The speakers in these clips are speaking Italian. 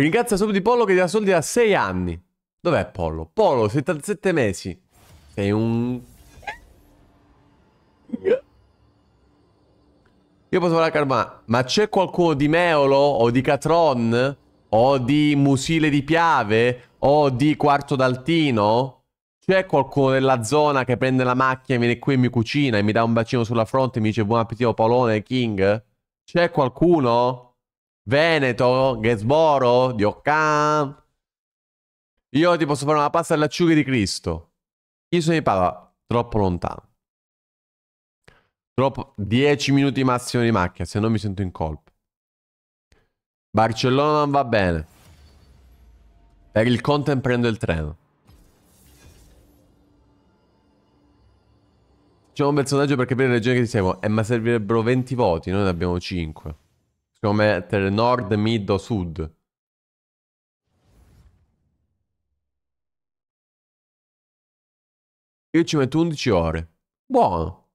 Ringrazia subito Pollo che ti dà soldi da 6 anni. Dov'è Pollo? Pollo, 77 mesi. Sei un... Io posso parlare la calma. Ma c'è qualcuno di Meolo o di Catron? O di Musile di Piave? O di Quarto d'Altino? C'è qualcuno nella zona che prende la macchina e viene qui e mi cucina e mi dà un bacino sulla fronte e mi dice buon appetito Polone King? C'è qualcuno? Veneto, Gesboro, Dioccan. Io ti posso fare una pasta alle acciughe di Cristo. Io sono di Padova, troppo lontano. Troppo, 10 minuti massimo di macchina, se no mi sento in colpo. Barcellona non va bene. Per il content prendo il treno. C'è un bel sondaggio per capire le regioni che ti seguono. Eh, ma servirebbero 20 voti, noi ne abbiamo 5. Secondo mettere nord, mid o sud. Io ci metto 11 ore. Buono.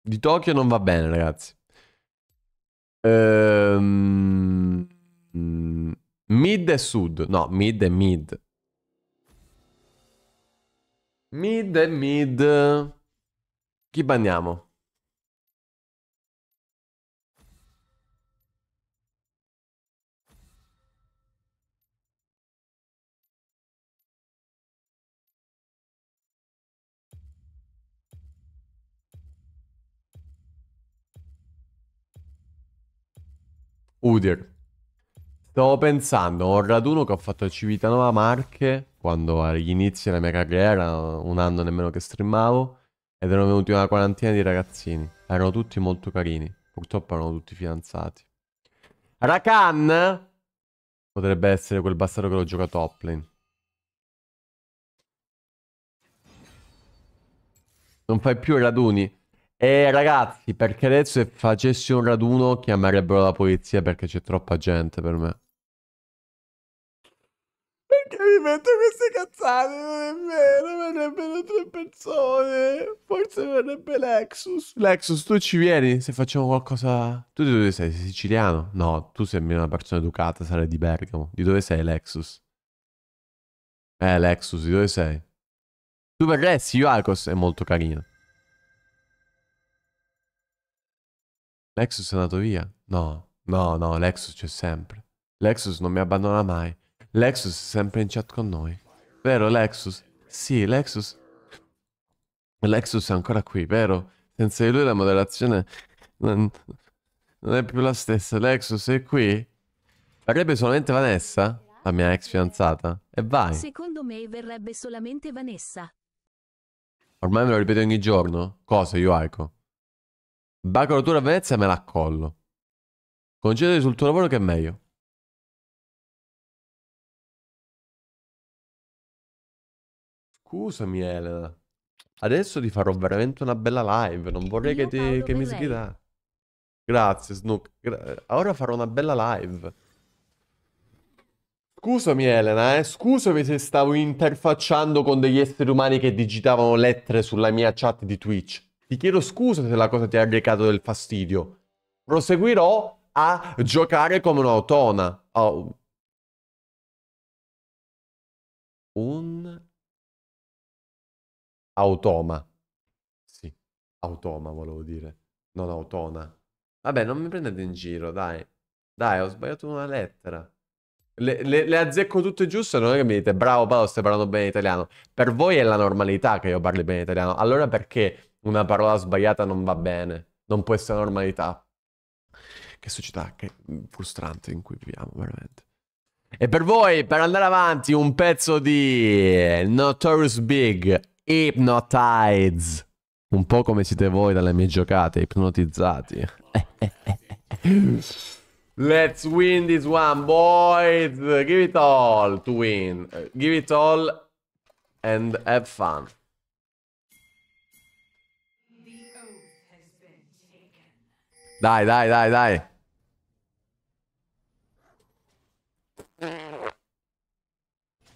Di Tokyo non va bene, ragazzi. Ehm... Mid e sud. No, mid e mid. Mid e mid. Chi banniamo? Udir. Stavo pensando, a un raduno che ho fatto a Civitanova Marche, quando agli inizi della mia carriera, un anno nemmeno che streamavo, ed erano venuti una quarantina di ragazzini. Erano tutti molto carini. Purtroppo erano tutti fidanzati. Rakan potrebbe essere quel bastardo che lo gioca top lane. Non fai più raduni. E eh, ragazzi, perché adesso se facessi un raduno chiamerebbero la polizia perché c'è troppa gente per me. Perché mi metto queste cazzate? Non è vero, verrebbero tre persone. Forse verrebbe Lexus. Lexus, tu ci vieni se facciamo qualcosa... Tu di dove sei? Sei siciliano? No, tu sembri una persona educata, sarei di Bergamo. Di dove sei, Lexus? Eh, Lexus, di dove sei? Tu verresti, io Alcos è molto carino. Lexus è andato via. No, no, no, Lexus c'è sempre. Lexus non mi abbandona mai. Lexus è sempre in chat con noi. Vero Lexus? Sì, Lexus. Lexus è ancora qui, vero? Senza di lui la moderazione non, non è più la stessa. Lexus è qui? Verrebbe solamente Vanessa? La mia ex fidanzata? E vai. Secondo me verrebbe solamente Vanessa. Ormai me lo ripeto ogni giorno. Cosa, io Aiko? Bacolo la tua Venezia me la accollo. Concentrati sul tuo lavoro che è meglio. Scusami Elena. Adesso ti farò veramente una bella live. Non vorrei Io che, ti, che mi sgrida. Grazie Snook. Gra Ora farò una bella live. Scusami Elena, eh? scusami se stavo interfacciando con degli esseri umani che digitavano lettere sulla mia chat di Twitch. Ti chiedo scusa se la cosa ti ha recato del fastidio. Proseguirò a giocare come un'autona. Oh. Un automa. Sì, automa volevo dire, non autona. Vabbè, non mi prendete in giro, dai. Dai, ho sbagliato una lettera. Le, le, le azzecco tutte giuste, non è che mi dite bravo Paolo, stai parlando bene italiano. Per voi è la normalità che io parli bene italiano. Allora perché una parola sbagliata non va bene, non può essere normalità. Che società, che frustrante in cui viviamo, veramente. E per voi, per andare avanti, un pezzo di Notorious Big, Hypnotize. Un po' come siete voi dalle mie giocate, ipnotizzati. Let's win this one, boys! Give it all to win. Give it all and have fun. Dai, dai, dai, dai.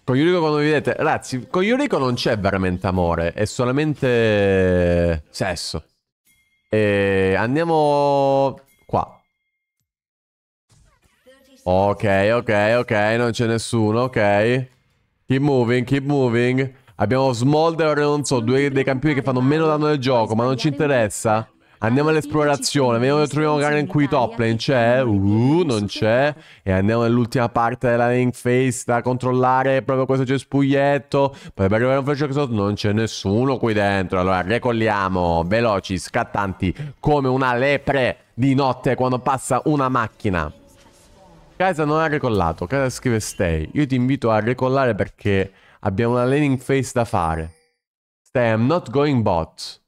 Con Yuriko quando vi vedete, ragazzi, con Yuriko non c'è veramente amore, è solamente sesso. E andiamo qua. Ok, ok, ok, non c'è nessuno, ok. Keep moving, keep moving. Abbiamo Smolder, non so, due dei campioni che fanno meno danno del gioco, ma non ci interessa. Andiamo all'esplorazione, vediamo se troviamo Karen qui top lane, c'è? Uh, non c'è. E andiamo nell'ultima parte della lane face da controllare proprio questo cespuglietto. Poi per arrivare a un flash sotto non c'è nessuno qui dentro. Allora recolliamo, veloci, scattanti, come una lepre di notte quando passa una macchina. Kaisa non ha recollato, Kaisa scrive stay. Io ti invito a recollare perché abbiamo una laning face da fare. Stay, I'm not going bot.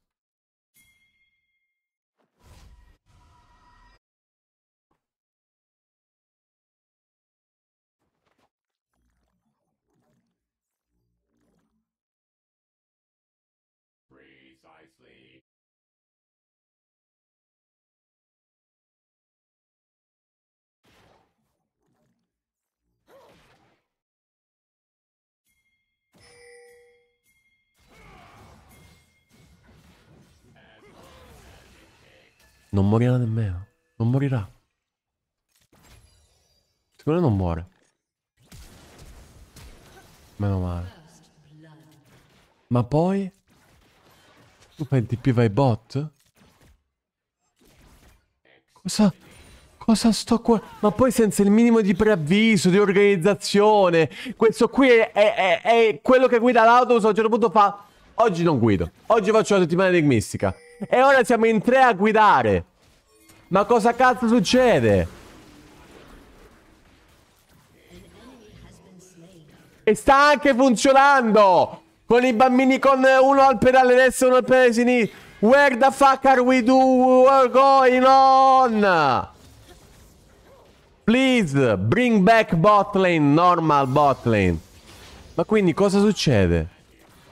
Non morirà nemmeno. Non morirà. Secondo me non muore. Meno male. Ma poi... Tu fai il TP vai bot? Cosa... Cosa sto qua? Ma poi senza il minimo di preavviso, di organizzazione. Questo qui è, è, è, è quello che guida l'autobus a un certo punto fa... Oggi non guido. Oggi faccio la settimana enigmistica. E ora siamo in tre a guidare. Ma cosa cazzo succede? E sta anche funzionando! Con i bambini con uno al pedale destro e uno al pedale sinistro. Where the fuck are we do We're going on? Please, bring back bot lane, normal bot lane. Ma quindi cosa succede?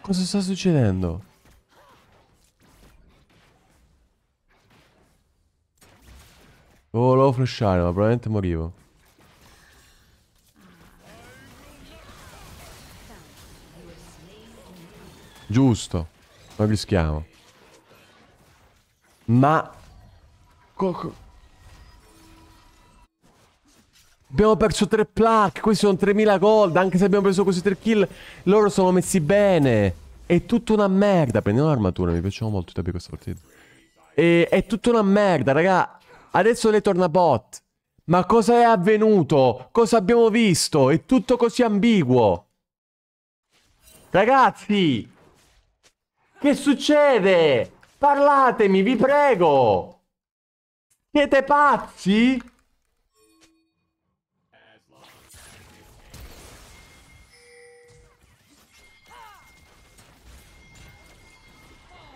Cosa sta succedendo? Lo volevo flashare, ma probabilmente morivo. Giusto. Non rischiamo. Ma... Coco... Abbiamo perso 3 plaque, questi sono 3000 gold, anche se abbiamo preso così 3 kill, loro sono messi bene. È tutta una merda. Prendiamo l'armatura, mi piaceva molto i tempi questa partita. E, è tutta una merda, raga. Adesso le torna bot. Ma cosa è avvenuto? Cosa abbiamo visto? È tutto così ambiguo. Ragazzi! Che succede? Parlatemi, vi prego! Siete pazzi?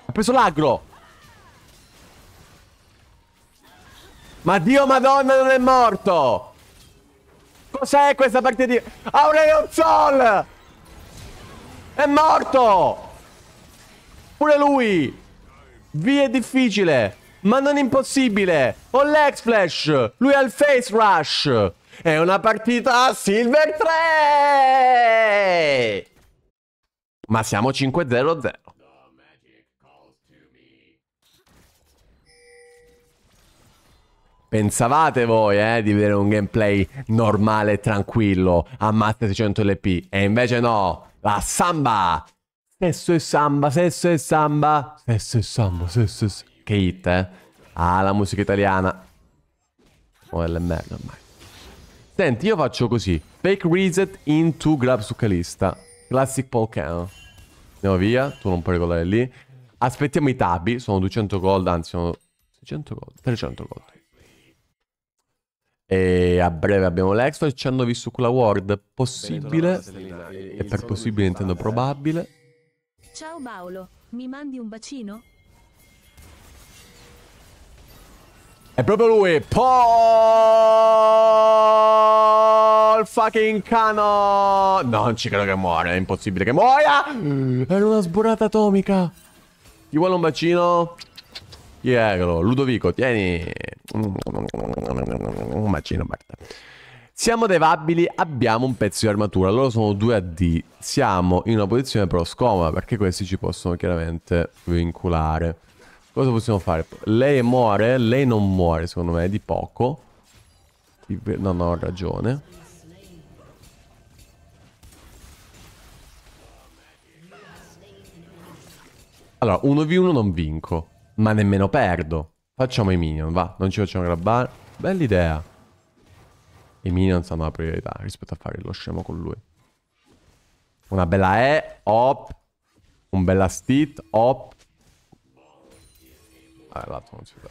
Ha preso l'aggro! Ma Dio Madonna non è morto! Cos'è questa partita di... Aurelio Sol! È morto! Pure lui! Via è difficile! Ma non impossibile! Ho l'ex flash! Lui ha il face rush! È una partita a Silver 3! Ma siamo 5-0-0. Pensavate voi eh, di vedere un gameplay normale e tranquillo a Matt 600 LP e invece no, la samba! Sesso e samba, sesso e samba, sesso e samba, sesso e samba. Che hit, eh? Ah, la musica italiana. Oh, LMR ormai. Senti, io faccio così. Fake reset into grab Succalista. Classic Polcan. Andiamo via, tu non puoi regolare lì. Aspettiamo i tabi, sono 200 gold, anzi sono 600 gold, 300 gold. E a breve abbiamo l'Expo ci hanno visto quella ward possibile. E per possibile intendo probabile. Ciao Paolo, mi mandi un bacino? È proprio lui, Paul fucking Cano. non ci credo che muore, è impossibile che muoia. Era una sburata atomica. Ti vuole un bacino? Chi Ludovico, tieni. Un macino, Marta. Siamo devabili, abbiamo un pezzo di armatura, loro sono 2 a D, siamo in una posizione però scomoda perché questi ci possono chiaramente vinculare. Cosa possiamo fare? Lei muore, lei non muore secondo me, di poco. Non ho ragione. Allora, 1v1 non vinco ma nemmeno perdo. Facciamo i minion, va, non ci facciamo grabbare. Bella idea. I minion sono la priorità rispetto a fare lo scemo con lui. Una bella E, hop. Un bella stit, hop. Ah, l'altro non si fa.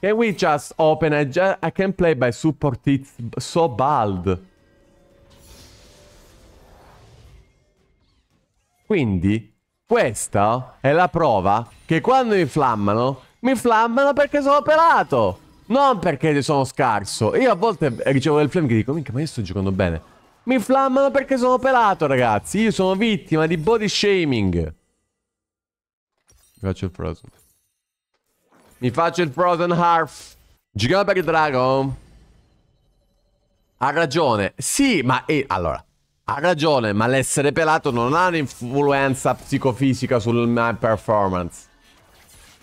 Can we just open a jar? I can play by support it so bald. Quindi, questa è la prova che quando mi flammano, mi flammano perché sono pelato. Non perché sono scarso. Io a volte ricevo del flame che dico, minchia, ma io sto giocando bene. Mi flammano perché sono pelato, ragazzi. Io sono vittima di body shaming. Mi faccio il frozen. Mi faccio il frozen half. Gigante per il dragon. Ha ragione. Sì, ma... E... Allora, ha ragione, ma l'essere pelato non ha un'influenza psicofisica sul mio performance.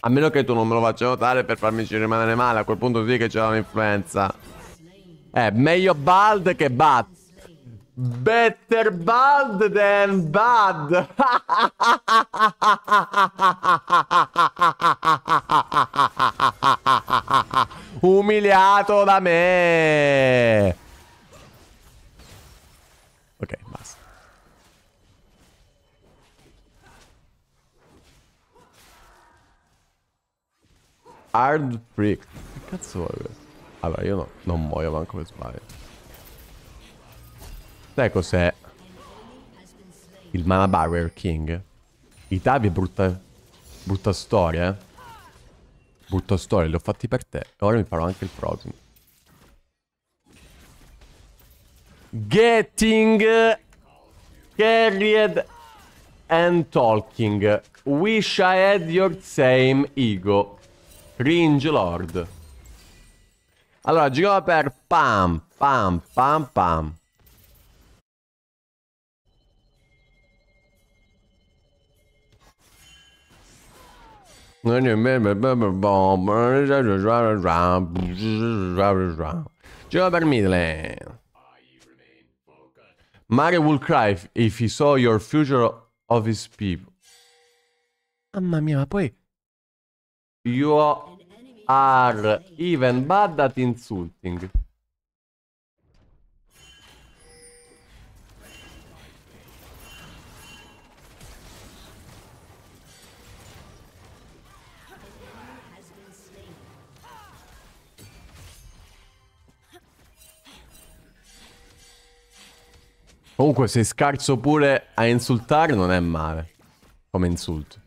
A meno che tu non me lo faccia notare per farmi rimanere male, a quel punto sì che c'è un'influenza. Eh, meglio bald che bad. Better bad than bad. Umiliato da me. Hard Freak. Che cazzo vuole questo? Allora, io no, non muoio manco per sbaglio. Sai cos'è? Il Mana Barrier King. Itabi è brutta... Brutta storia, eh? Brutta storia, li ho fatti per te. E Ora mi farò anche il Frozen. Getting... Carried and talking. Wish I had your same ego. Ringe Lord. Allora, giro per pam, pam, pam, pam. Giro per middle. Mario will cry if he saw your future of his people. Mamma mia, ma poi... You are even bad at insulting. Comunque sei scarso pure a insultare non è male come insulto.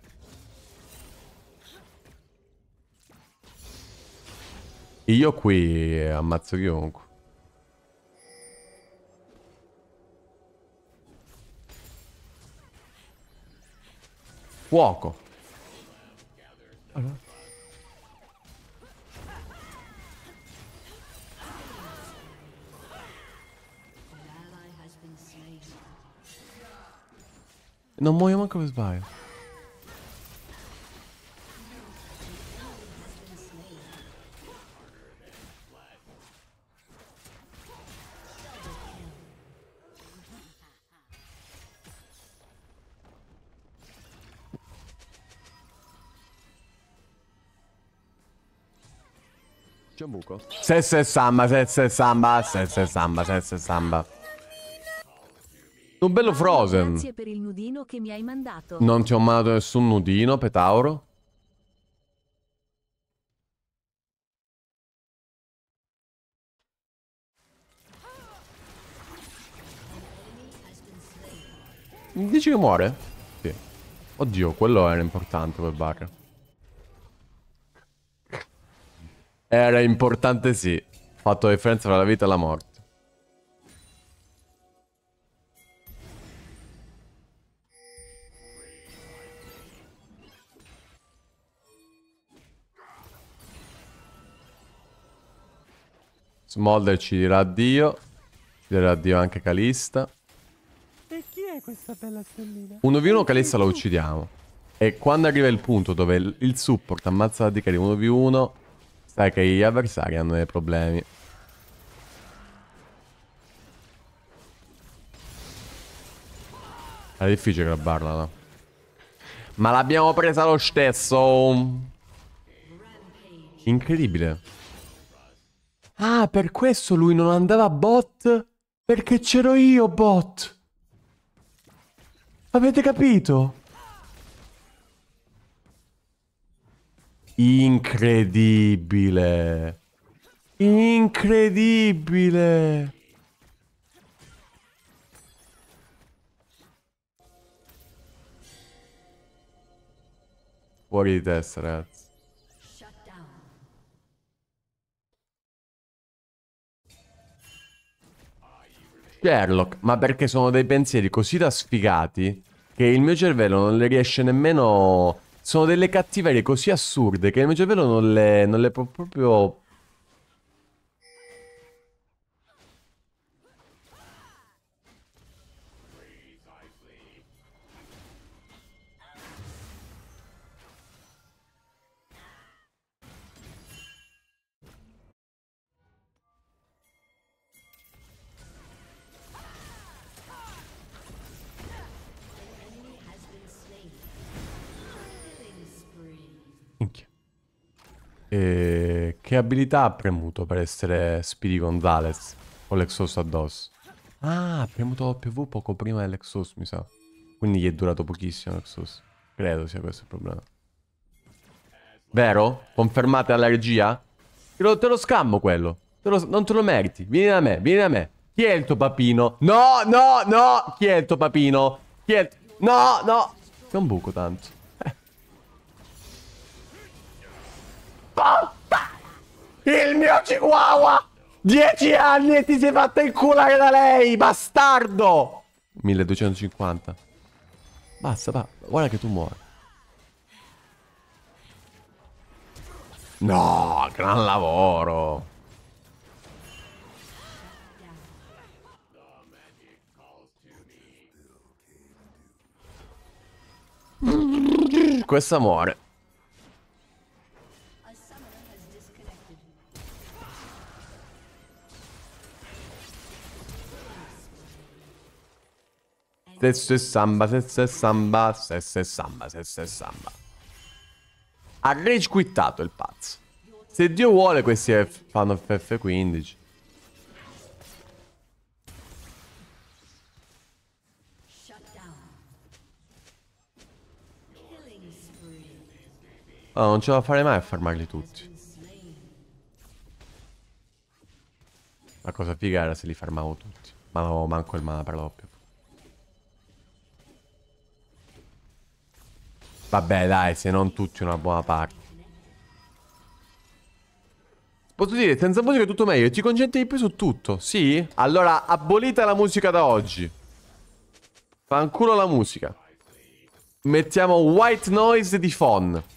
Io qui eh, ammazzo chiunque. Fuoco. Allora. Non muoio manco per sbaglio. C'è un buco? Sesse samba, sesse samba, sesse samba, sesse samba. Un bello Frozen. Grazie per il nudino che mi hai mandato. Non ti ho mandato nessun nudino, Petauro. Dici che muore? Sì. Oddio, quello era importante quel bug. Era importante sì. Ha fatto la differenza tra la vita e la morte. Smolder ci dirà addio. Ci dirà addio anche Calista. E chi è questa bella stellina? 1v1 Calista lo uccidiamo. E quando arriva il punto dove il support ammazza la DK di 1v1 Sai che gli avversari hanno dei problemi. È difficile grabbarla, no? Ma l'abbiamo presa lo stesso. Incredibile. Ah, per questo lui non andava bot? Perché c'ero io bot. Avete capito? Incredibile. Incredibile. Fuori di testa, ragazzi. Sherlock, ma perché sono dei pensieri così da sfigati che il mio cervello non le riesce nemmeno sono delle cattiverie così assurde che il mio cervello non le, non le può proprio Minchia. E che abilità ha premuto per essere Speedy Gonzales con l'Exhaust addosso? Ah, ha premuto W poco prima dell'Exhaust, mi sa. Quindi gli è durato pochissimo l'Exhaust. Credo sia questo il problema. Vero? Confermate alla regia? Te lo, te lo scammo quello. Te lo, non te lo meriti. Vieni da me, vieni da me. Chi è il tuo papino? No, no, no! Chi è il tuo papino? Chi è il... No, no! C'è un buco tanto. Il mio chihuahua! Dieci anni e ti sei fatta inculare da lei, bastardo! 1250. Basta, va. Guarda che tu muori. No, gran lavoro. Questa muore. se samba, se samba, se samba, se samba. Ha resquittato il pazzo. Se Dio vuole questi fanno FF15. Oh, non ce la farei mai a farmarli tutti. La cosa figa era se li farmavo tutti. Ma no, manco il mana per Vabbè, dai, se non tutti una buona parte. Posso dire, senza musica è tutto meglio, ti concentri di più su tutto, sì? Allora, abolita la musica da oggi. Fanculo la musica. Mettiamo white noise di phone.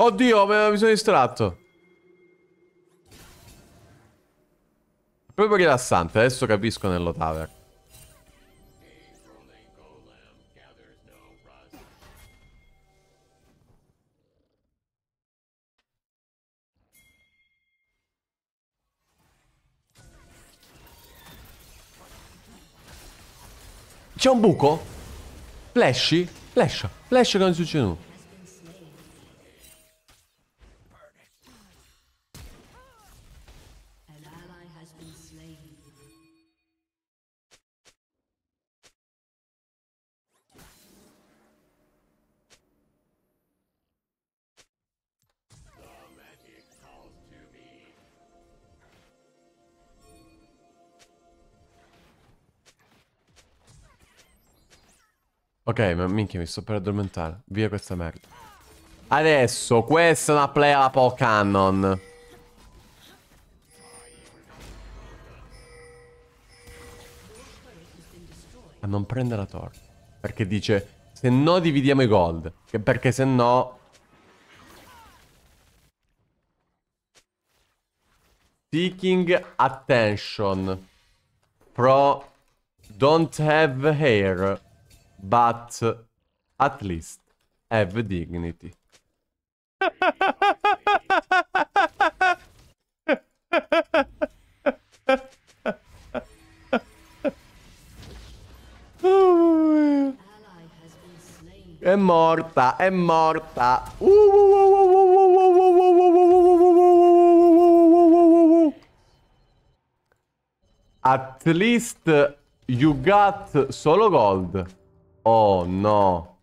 Oddio, mi sono distratto. proprio rilassante, adesso capisco nello tower. C'è un buco? Flash? Flash? Flash che non succede nulla. Ok, ma minchia, mi sto per addormentare. Via questa merda. Adesso, questa è una play alla po' Cannon. A non prendere la torre. Perché dice, se no dividiamo i gold. Perché se no... Seeking attention. Pro... Don't have hair but at least have dignity. È morta, è morta. Uh, At least you got solo gold. Oh no.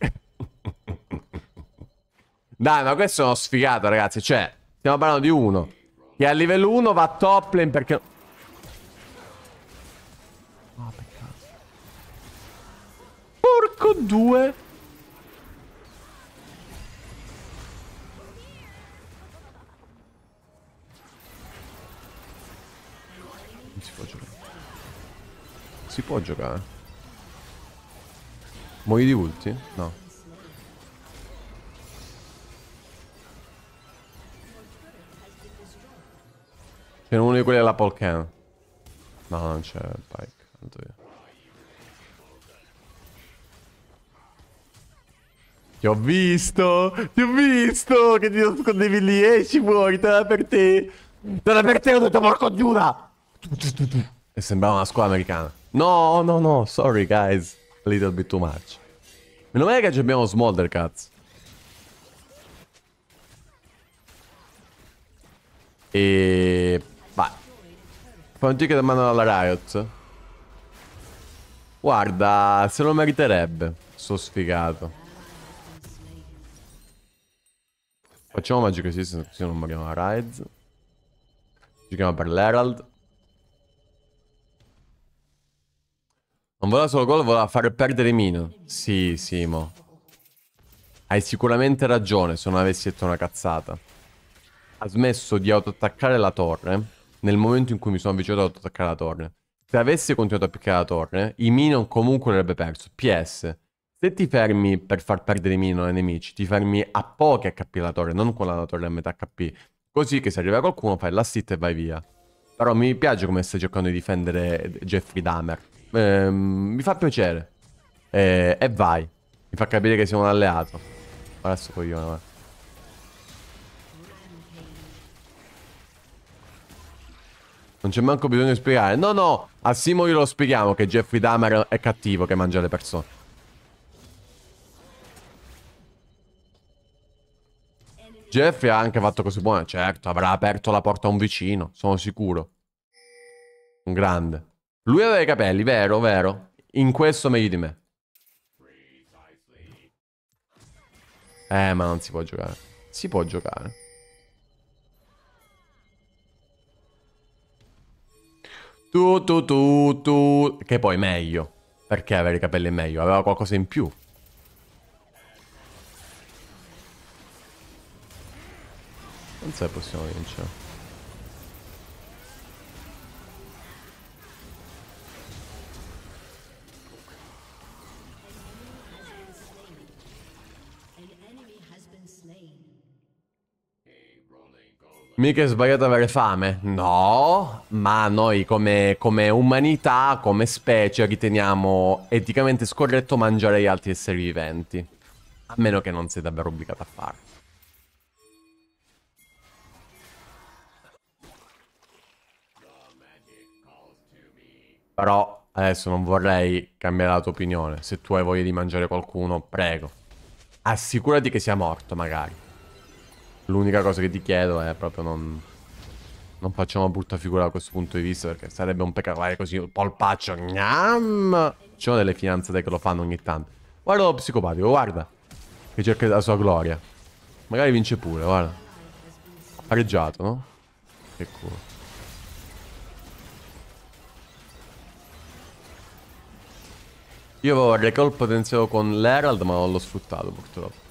Dai, ma questo è uno sfigato, ragazzi. Cioè, stiamo parlando di uno. Che a livello 1 va top lane perché... Oh, peccato. Porco due. Si può giocare. Muoio di ulti? No. C'è uno di quelli alla Polcan. No, non c'è il pike. Tanto io. Ti ho visto! Ti ho visto! Che ti nascondevi lì! Esci eh, fuori! Te la per te! Te la per te! Ho detto porco giura! E Sembrava una scuola americana. No, no, no, sorry guys. A little bit too much. Meno male che abbiamo Smolder, cazzo. E... Vai. Fai un ticket a mano alla Riot. Guarda, se lo meriterebbe. Sto sfigato. Facciamo Magic Resistance, così non moriamo la Rides. Giochiamo per l'Herald. Non voleva solo gol, voleva far perdere Mino. Sì, Simo. Hai sicuramente ragione se non avessi detto una cazzata. Ha smesso di autoattaccare la torre nel momento in cui mi sono avvicinato ad autoattaccare la torre. Se avessi continuato a piccare la torre, i Mino comunque l'avrebbe perso. PS, se ti fermi per far perdere i Mino ai nemici, ti fermi a pochi HP la torre, non con la torre a metà HP. Così che se arriva qualcuno fai l'assist e vai via. Però mi piace come stai cercando di difendere Jeffrey Dahmer eh, mi fa piacere. Eh, e vai. Mi fa capire che siamo un alleato. Guarda sto coglione, guarda. Non c'è manco bisogno di spiegare. No, no, a Simo glielo spieghiamo che Jeffrey Dahmer è cattivo che mangia le persone. Jeffrey ha anche fatto così buono. Certo, avrà aperto la porta a un vicino, sono sicuro. Un grande. Lui aveva i capelli, vero, vero. In questo meglio di me. Eh, ma non si può giocare. Si può giocare. Tu, tu, tu, tu. Che poi meglio. Perché avere i capelli è meglio? Aveva qualcosa in più. Non so se possiamo vincere. Mica è sbagliato avere fame. No, ma noi come, come umanità, come specie, riteniamo eticamente scorretto mangiare gli altri esseri viventi. A meno che non sei davvero obbligato a farlo. Però adesso non vorrei cambiare la tua opinione. Se tu hai voglia di mangiare qualcuno, prego. Assicurati che sia morto, magari. L'unica cosa che ti chiedo è proprio non... Non facciamo brutta figura da questo punto di vista perché sarebbe un peccato fare così un polpaccio. Gnam! Ci sono delle fidanzate che lo fanno ogni tanto. Guarda lo psicopatico, guarda. Che cerca la sua gloria. Magari vince pure, guarda. Pareggiato, no? Che culo. Io avevo il recall potenziato con l'Herald ma non l'ho sfruttato purtroppo.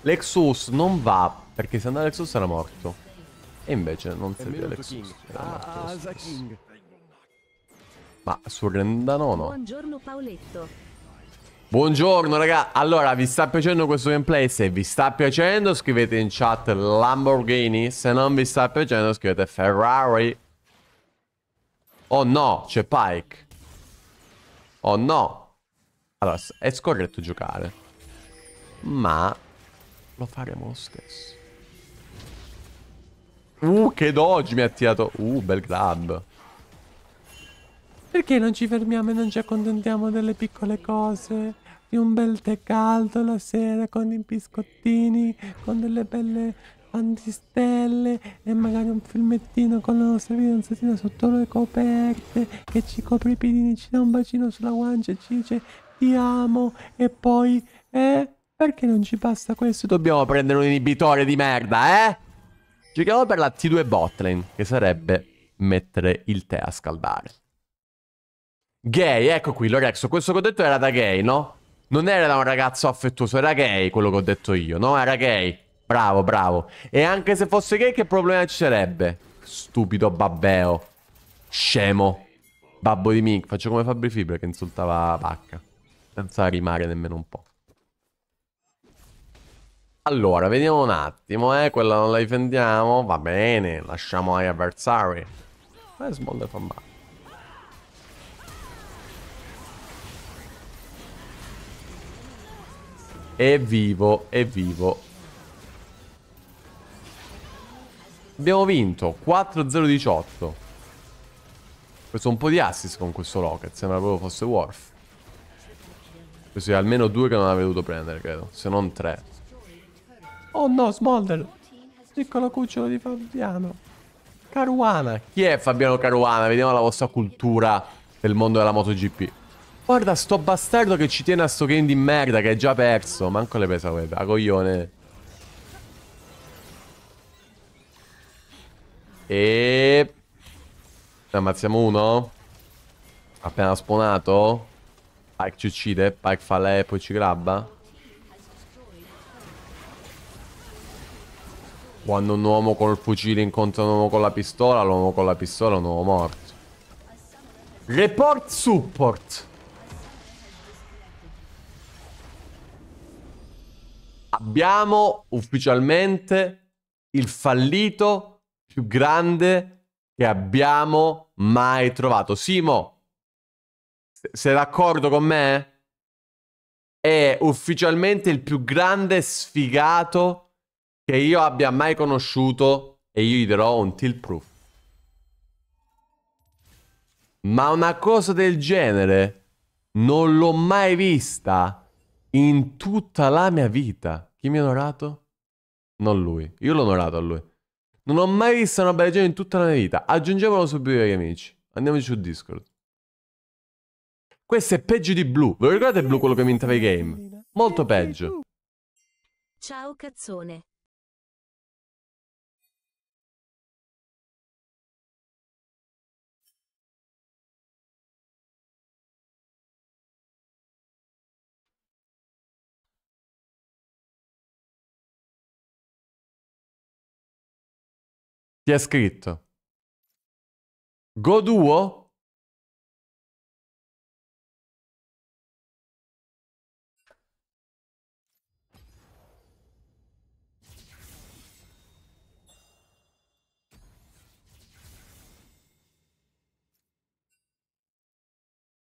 Lexus non va, perché se andava Lexus era morto. E invece non serviva Lexus. Ah, Lexus. Ma su Rendano no. Buongiorno Paoletto. Buongiorno raga, allora vi sta piacendo questo gameplay? Se vi sta piacendo scrivete in chat Lamborghini, se non vi sta piacendo scrivete Ferrari. Oh no, c'è Pike. Oh no. Allora, è scorretto giocare. Ma lo faremo lo stesso. Uh, che dodge mi ha tirato. Uh, bel grab. Perché non ci fermiamo e non ci accontentiamo delle piccole cose? Di un bel tè caldo la sera con i biscottini, con delle belle antistelle e magari un filmettino con la nostra fidanzatina sotto le coperte che ci copre i piedini, ci dà un bacino sulla guancia e ci dice ti amo e poi... Eh, perché non ci basta questo? Dobbiamo prendere un inibitore di merda, eh? Giochiamo per la T2 botlane, che sarebbe mettere il tè a scaldare. Gay, ecco qui, Lorexo, questo che ho detto era da gay, no? Non era da un ragazzo affettuoso, era gay quello che ho detto io, no? Era gay. Bravo, bravo. E anche se fosse gay, che problema ci sarebbe? Stupido babbeo. Scemo. Babbo di Mink. Faccio come Fabri Fibra che insultava Pacca. Senza rimare nemmeno un po'. Allora, vediamo un attimo, eh. Quella non la difendiamo. Va bene, lasciamo agli avversari. Eh, Smolder fa male. È vivo, è vivo. Abbiamo vinto 4-0-18. Ho preso un po' di assist con questo Rocket. Sembra proprio fosse Worf. Così almeno due che non avrei dovuto prendere, credo. Se non tre. Oh no, Smolder. Piccolo cucciolo di Fabiano. Caruana. Chi è Fabiano Caruana? Vediamo la vostra cultura del mondo della MotoGP. Guarda sto bastardo che ci tiene a sto game di merda che è già perso. Manco le pesa quella, ah, coglione. E... Ne ammazziamo uno? Appena spawnato? Pike ci uccide, Pike fa lei e poi ci grabba. Quando un uomo col fucile incontra un uomo con la pistola, l'uomo con la pistola è un uomo morto. Report support. Abbiamo ufficialmente il fallito più grande che abbiamo mai trovato. Simo, sei d'accordo con me? È ufficialmente il più grande sfigato che io abbia mai conosciuto e io gli darò un tilt proof. Ma una cosa del genere non l'ho mai vista in tutta la mia vita. Chi mi ha onorato? Non lui. Io l'ho onorato a lui. Non ho mai visto una bella genere in tutta la mia vita. Aggiungiamolo subito agli amici. Andiamoci su Discord. Questo è peggio di blu. Ve lo ricordate blu quello che vinceva i game? Molto peggio. Ciao cazzone. Ti ha scritto. Goduo?